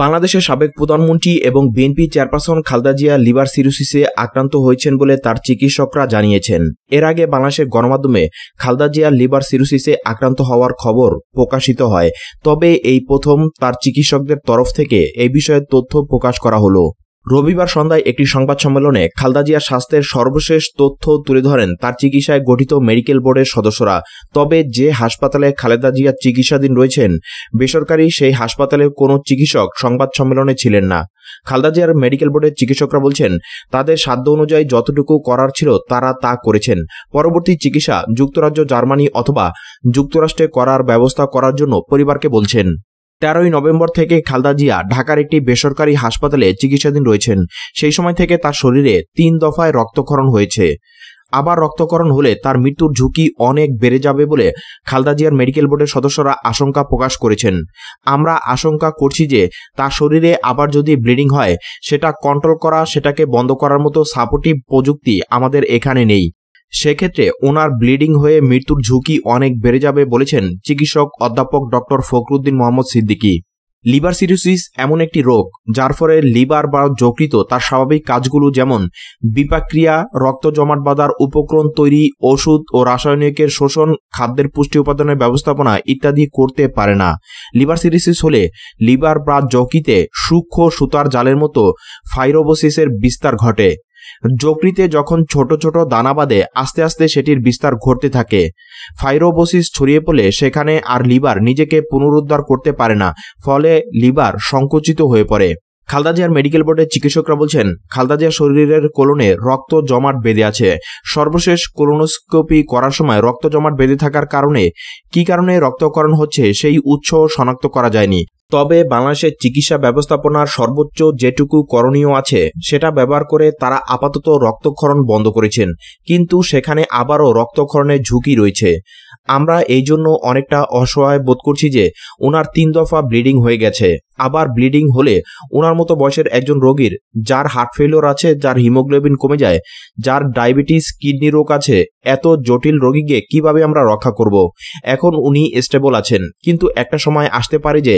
বাংলাদেশের সাবেক প্রধানমন্ত্রী এবং বিএনপি চেয়ারপারসন খালদা জিয়া লিভার সিরোসিসে আক্রান্ত হয়েছেন বলে তার চিকিৎসকরা জানিয়েছেন এর আগে বাংলাদেশের গণমাধ্যমে খালদা জিয়া লিভার সিরোসিসে আক্রান্ত হওয়ার খবর প্রকাশিত হয় তবে এই প্রথম তার চিকিৎসকদের তরফ থেকে এ বিষয়ে তথ্য প্রকাশ করা হলো রবিবার সন্ধ্যায় একটি সংবাদ সম্মেলনে খালদা জিয়ার স্বাস্থ্যের সর্বশেষ তথ্য তুলে ধরেন তার চিকিৎসায় গঠিত মেডিকেল বোর্ডের সদস্যরা তবে যে হাসপাতালে খালেদা জিয়া চিকিৎসাধীন রয়েছেন বেসরকারি সেই হাসপাতালে কোনো চিকিৎসক সংবাদ সম্মেলনে ছিলেন না খালদা জিয়ার মেডিকেল বোর্ডের চিকিৎসকরা বলছেন তাদের সাধ্য অনুযায়ী যতটুকু করার ছিল তারা তা করেছেন পরবর্তী চিকিৎসা যুক্তরাজ্য জার্মানি অথবা যুক্তরাষ্ট্রে করার ব্যবস্থা করার জন্য পরিবারকে বলছেন তেরোই নভেম্বর থেকে খালদা জিয়া ঢাকার একটি বেসরকারি হাসপাতালে চিকিৎসাধীন রয়েছেন সেই সময় থেকে তার শরীরে তিন দফায় রক্তক্ষরণ হয়েছে আবার রক্তকরণ হলে তার মৃত্যুর ঝুঁকি অনেক বেড়ে যাবে বলে খালদা জিয়ার মেডিকেল বোর্ডের সদস্যরা আশঙ্কা প্রকাশ করেছেন আমরা আশঙ্কা করছি যে তার শরীরে আবার যদি ব্লিডিং হয় সেটা কন্ট্রোল করা সেটাকে বন্ধ করার মতো সাপোর্টিভ প্রযুক্তি আমাদের এখানে নেই সেক্ষেত্রে ওনার ব্লিডিং হয়ে মৃত্যুর ঝুঁকি অনেক বেড়ে যাবে বলেছেন চিকিৎসক অধ্যাপক doctor Fakhruddin Mohammad Siddiqui liver cirrhosis এমন একটি রোগ যার ফলে লিভার বা যকৃত তার স্বাভাবিক কাজগুলো যেমন বিপাক্রিয়া রক্ত জমাট বাঁধার উপকরণ তৈরি ওষুধ ও রাসায়নিকের শোষণ খাদ্যের পুষ্টি উপাদানের ব্যবস্থাপনা ইত্যাদি করতে পারে না লিভার সিরোসিস হলে লিভার বা যকৃতে সূক্ষ্ম সুতার জালের মতো ফাইরোবোসিসের বিস্তার ঘটে যকৃতে যখন ছোট ছোট দানা বাঁধে আস্তে আস্তে সেটির বিস্তার ঘটতে থাকে ফাইরোবোসিস ছড়িয়ে পড়লে সেখানে আর লিভার নিজেকে পুনরুদ্ধার করতে পারে না ফলে লিভার সংকুচিত হয়ে পড়ে খালদা জিয়ার মেডিকেল বোর্ডের চিকিৎসকরা বলছেন খালদা জিয়ার শরীরের কোলনে রক্ত জমাট বেঁধে আছে সর্বশেষ কোলোনোস্কোপি করার সময় রক্ত জমাট বেঁধে থাকার কারণে কি কারণে রক্তকরণ হচ্ছে সেই উৎস শনাক্ত করা যায়নি তবে বাংলাদেশের চিকিৎসা ব্যবস্থাপনার সর্বোচ্চ যেটুকু করণীয় আছে সেটা ব্যবহার করে তারা আপাতত রক্তক্ষরণ বন্ধ করেছেন কিন্তু সেখানে আবারও রক্তক্ষরণের ঝুঁকি রয়েছে আমরা এই জন্য অনেকটা অসহায় বোধ করছি যে ওনার তিন দফা ব্লিডিং হয়ে গেছে আবার ব্লিডিং হলে ওনার মতো বয়সের একজন রোগীর যার হার্ট ফেলিওর আছে যার হিমোগ্লোবিন কমে যায় যার ডায়াবেটিস কিডনি রোগ আছে এত জটিল রোগীকে কিভাবে আমরা রক্ষা করব এখন উনি স্টেবল আছেন কিন্তু একটা সময় আসতে পারে যে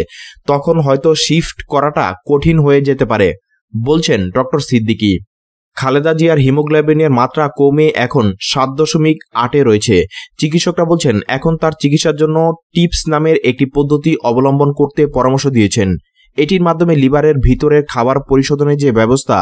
তখন হয়তো শিফট করাটা কঠিন হয়ে যেতে পারে বলছেন ডক্টর সিদ্দিকি খালেদা জিয়ার হিমোগ্লোবিনের মাত্রা কমে এখন সাত দশমিক আটে রয়েছে চিকিৎসকরা বলছেন এখন তার চিকিৎসার জন্য টিপস নামের একটি পদ্ধতি অবলম্বন করতে পরামর্শ দিয়েছেন এটির মাধ্যমে লিভারের ভিতরের খাবার পরিশোধনের যে ব্যবস্থা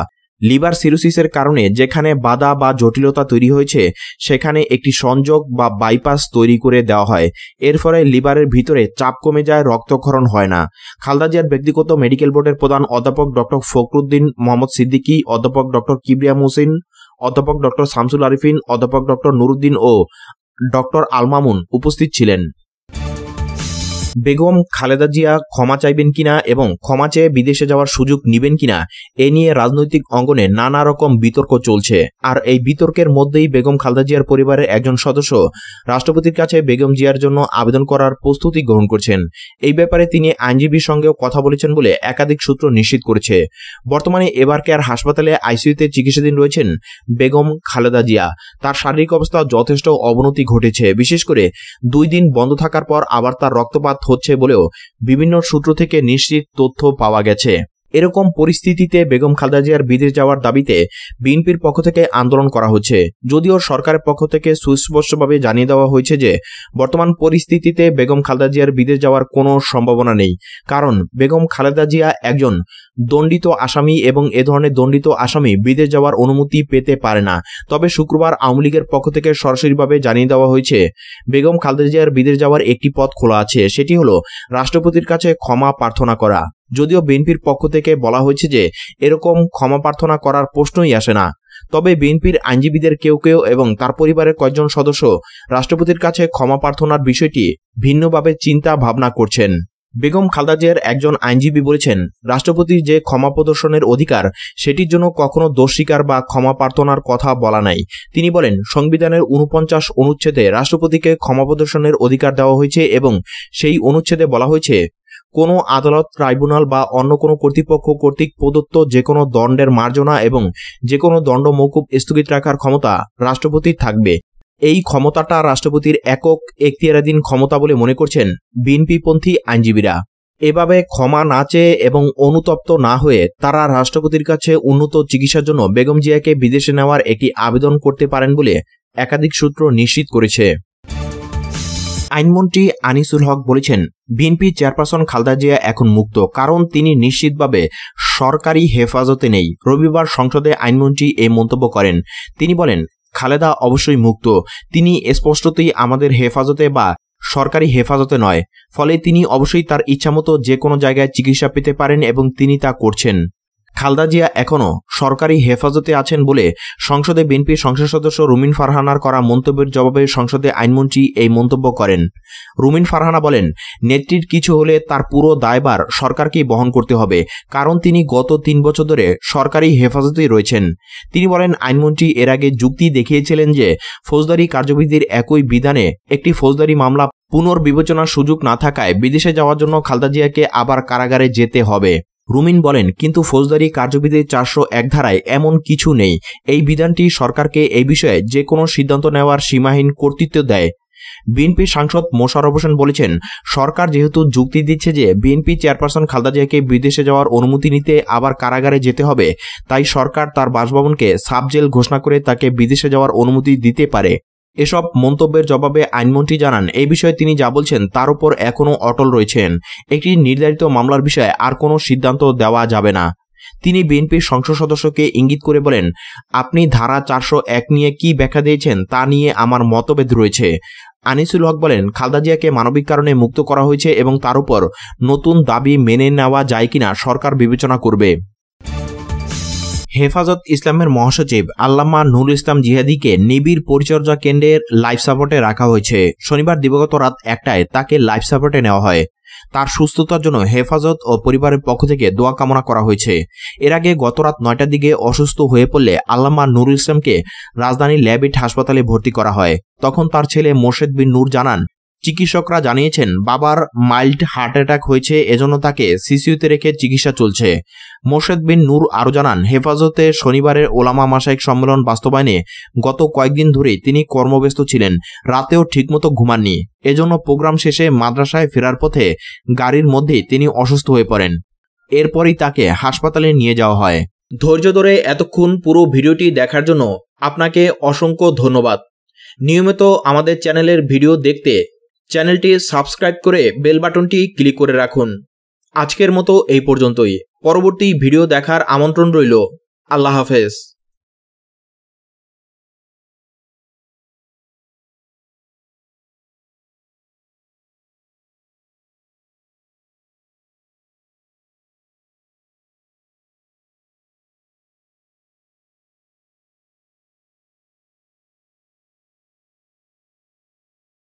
লিভার সিরোসিসের কারণে যেখানে বাধা বা জটিলতা তৈরি হয়েছে সেখানে একটি সংযোগ বা বাইপাস তৈরি করে দেওয়া হয় এর ফলে লিভারের ভিতরে চাপ কমে যায় রক্তক্ষরণ হয় না খালদা জিয়ার ব্যক্তিগত মেডিকেল বোর্ডের প্রধান অধ্যাপক ডক্টর ফখরুদ্দিন মোহাম্মদ সিদ্দিকী অধ্যাপক ডক্টর কিবরিয়া মুসিন অধ্যাপক ডক্টর শামসুল আরিফিন অধ্যাপক ডক্টর নুরুদ্দিন ও ডক্টর আলমামুন উপস্থিত ছিলেন বেগম খালেদা জিয়া ক্ষমা চাইবেন কিনা এবং ক্ষমা চেয়ে বিদেশে যাওয়ার সুযোগ নিবেন কিনা এ নিয়ে রাজনৈতিক অঙ্গনে নানা রকম বিতর্ক চলছে আর এই বিতর্কের মধ্যেই বেগম খালেদা জিয়ার পরিবারের একজন সদস্য রাষ্ট্রপতির কাছে বেগম জিয়ার জন্য আবেদন করার প্রস্তুতি গ্রহণ করছেন এই ব্যাপারে তিনি আইনজীবীর সঙ্গেও কথা বলেছেন বলে একাধিক সূত্র নিশ্চিত করেছে বর্তমানে এবার কেয়ার হাসপাতালে আইসিইউতে চিকিৎসাধীন রয়েছেন বেগম খালেদা জিয়া তার শারীরিক অবস্থা যথেষ্ট অবনতি ঘটেছে বিশেষ করে দুই দিন বন্ধ থাকার পর আবার তার রক্তপাত আঘাত হচ্ছে বলেও বিভিন্ন সূত্র থেকে নিশ্চিত তথ্য পাওয়া গেছে এরকম পরিস্থিতিতে বেগম খালেদা জিয়ার বিদেশ যাওয়ার দাবিতে বিএনপির পক্ষ থেকে আন্দোলন করা হচ্ছে যদিও সরকারের পক্ষ থেকে সুস্পষ্টভাবে জানিয়ে দেওয়া হয়েছে যে বর্তমান পরিস্থিতিতে বেগম খালেদা জিয়ার বিদেশ যাওয়ার কোনো সম্ভাবনা নেই কারণ বেগম খালেদা জিয়া একজন দণ্ডিত আসামি এবং এ ধরনের দণ্ডিত আসামি বিদেশ যাওয়ার অনুমতি পেতে পারে না তবে শুক্রবার আওয়ামী লীগের পক্ষ থেকে সরাসরিভাবে জানিয়ে দেওয়া হয়েছে বেগম খালেদা জিয়ার বিদেশ যাওয়ার একটি পথ খোলা আছে সেটি হলো রাষ্ট্রপতির কাছে ক্ষমা প্রার্থনা করা যদিও বিএনপির পক্ষ থেকে বলা হয়েছে যে এরকম ক্ষমা প্রার্থনা করার প্রশ্নই আসে না তবে বিএনপির আইনজীবীদের কেউ কেউ এবং তার পরিবারের কয়েকজন সদস্য রাষ্ট্রপতির কাছে ক্ষমা প্রার্থনার বিষয়টি ভিন্নভাবে চিন্তা ভাবনা করছেন বেগম খালদা জিয়ার একজন আইনজীবী বলেছেন রাষ্ট্রপতির যে ক্ষমা প্রদর্শনের অধিকার সেটির জন্য কখনো দোষ স্বীকার বা ক্ষমা প্রার্থনার কথা বলা নাই তিনি বলেন সংবিধানের উনপঞ্চাশ অনুচ্ছেদে রাষ্ট্রপতিকে ক্ষমা প্রদর্শনের অধিকার দেওয়া হয়েছে এবং সেই অনুচ্ছেদে বলা হয়েছে কোনো আদালত ট্রাইব্যুনাল বা অন্য কোনো কর্তৃপক্ষ কর্তৃক প্রদত্ত যে কোনো দণ্ডের মার্জনা এবং যে কোনো দণ্ড মৌকুব স্থগিত রাখার ক্ষমতা রাষ্ট্রপতির থাকবে এই ক্ষমতাটা রাষ্ট্রপতির একক এখতিয়ারাধীন ক্ষমতা বলে মনে করছেন বিএনপিপন্থী আইনজীবীরা এভাবে ক্ষমা না চেয়ে এবং অনুতপ্ত না হয়ে তারা রাষ্ট্রপতির কাছে উন্নত চিকিৎসার জন্য বেগম জিয়াকে বিদেশে নেওয়ার একটি আবেদন করতে পারেন বলে একাধিক সূত্র নিশ্চিত করেছে আইনমন্ত্রী আনিসুল হক বলেছেন বিএনপি চেয়ারপারসন খালদা জিয়া এখন মুক্ত কারণ তিনি নিশ্চিতভাবে সরকারি হেফাজতে নেই রবিবার সংসদে আইনমন্ত্রী এ মন্তব্য করেন তিনি বলেন খালেদা অবশ্যই মুক্ত তিনি স্পষ্টতই আমাদের হেফাজতে বা সরকারি হেফাজতে নয় ফলে তিনি অবশ্যই তার ইচ্ছামতো যে কোনো জায়গায় চিকিৎসা পেতে পারেন এবং তিনি তা করছেন খালদা জিয়া এখনও সরকারি হেফাজতে আছেন বলে সংসদে বিএনপি সংসদ সদস্য রুমিন ফারহানার করা মন্তব্যের জবাবে সংসদে আইনমন্ত্রী এই মন্তব্য করেন রুমিন ফারহানা বলেন নেত্রীর কিছু হলে তার পুরো দায়বার সরকারকেই বহন করতে হবে কারণ তিনি গত তিন বছর ধরে সরকারি হেফাজতেই রয়েছেন তিনি বলেন আইনমন্ত্রী এর আগে যুক্তি দেখিয়েছিলেন যে ফৌজদারি কার্যবিধির একই বিধানে একটি ফৌজদারি মামলা পুনর্বিবেচনার সুযোগ না থাকায় বিদেশে যাওয়ার জন্য খালদা জিয়াকে আবার কারাগারে যেতে হবে রুমিন বলেন কিন্তু ফৌজদারি কার্যবিধি চারশো এক ধারায় এমন কিছু নেই এই বিধানটি সরকারকে এই বিষয়ে যে কোনো সিদ্ধান্ত নেওয়ার সীমাহীন কর্তৃত্ব দেয় বিএনপি সাংসদ মোশারফ হোসেন বলেছেন সরকার যেহেতু যুক্তি দিচ্ছে যে বিএনপি চেয়ারপারসন খালদা জিয়াকে বিদেশে যাওয়ার অনুমতি নিতে আবার কারাগারে যেতে হবে তাই সরকার তার বাসভবনকে সাবজেল ঘোষণা করে তাকে বিদেশে যাওয়ার অনুমতি দিতে পারে এসব মন্তব্যের জবাবে আইনমন্ত্রী জানান এই বিষয়ে তিনি যা বলছেন তার উপর এখনও অটল রয়েছেন একটি নির্ধারিত মামলার বিষয়ে আর কোনো সিদ্ধান্ত দেওয়া যাবে না তিনি বিএনপির সংসদ সদস্যকে ইঙ্গিত করে বলেন আপনি ধারা চারশো এক নিয়ে কি ব্যাখ্যা দিয়েছেন তা নিয়ে আমার মতভেদ রয়েছে আনিসুল হক বলেন খালদা জিয়াকে মানবিক কারণে মুক্ত করা হয়েছে এবং তার উপর নতুন দাবি মেনে নেওয়া যায় কিনা সরকার বিবেচনা করবে হেফাজত ইসলামের মহাসচিব আল্লামা নুর ইসলাম জিহাদিকে নিবিড় পরিচর্যা কেন্দ্রের লাইফ সাপোর্টে রাখা হয়েছে শনিবার দিবগত রাত একটায় তাকে লাইফ সাপোর্টে নেওয়া হয় তার সুস্থতার জন্য হেফাজত ও পরিবারের পক্ষ থেকে দোয়া কামনা করা হয়েছে এর আগে গত রাত নয়টার দিকে অসুস্থ হয়ে পড়লে আল্লামা নুরুল ইসলামকে রাজধানীর ল্যাবিট হাসপাতালে ভর্তি করা হয় তখন তার ছেলে মোর্শেদ বিন নূর জানান চিকিৎসকরা জানিয়েছেন বাবার মাইল্ড হার্ট অ্যাটাক হয়েছে এজন্য তাকে সিসিউতে রেখে চিকিৎসা চলছে মোর্শেদ বিন নূর আরও জানান হেফাজতে শনিবারের ওলামা মাসায়িক সম্মেলন বাস্তবায়নে গত কয়েকদিন ধরেই তিনি কর্মব্যস্ত ছিলেন রাতেও ঠিকমতো ঘুমাননি এজন্য প্রোগ্রাম শেষে মাদ্রাসায় ফেরার পথে গাড়ির মধ্যেই তিনি অসুস্থ হয়ে পড়েন এরপরই তাকে হাসপাতালে নিয়ে যাওয়া হয় ধৈর্য ধরে এতক্ষণ পুরো ভিডিওটি দেখার জন্য আপনাকে অসংখ্য ধন্যবাদ নিয়মিত আমাদের চ্যানেলের ভিডিও দেখতে চ্যানেলটি সাবস্ক্রাইব করে বেল বাটনটি ক্লিক করে রাখুন আজকের মতো এই পর্যন্তই পরবর্তী ভিডিও দেখার আমন্ত্রণ রইল আল্লাহ হাফেজ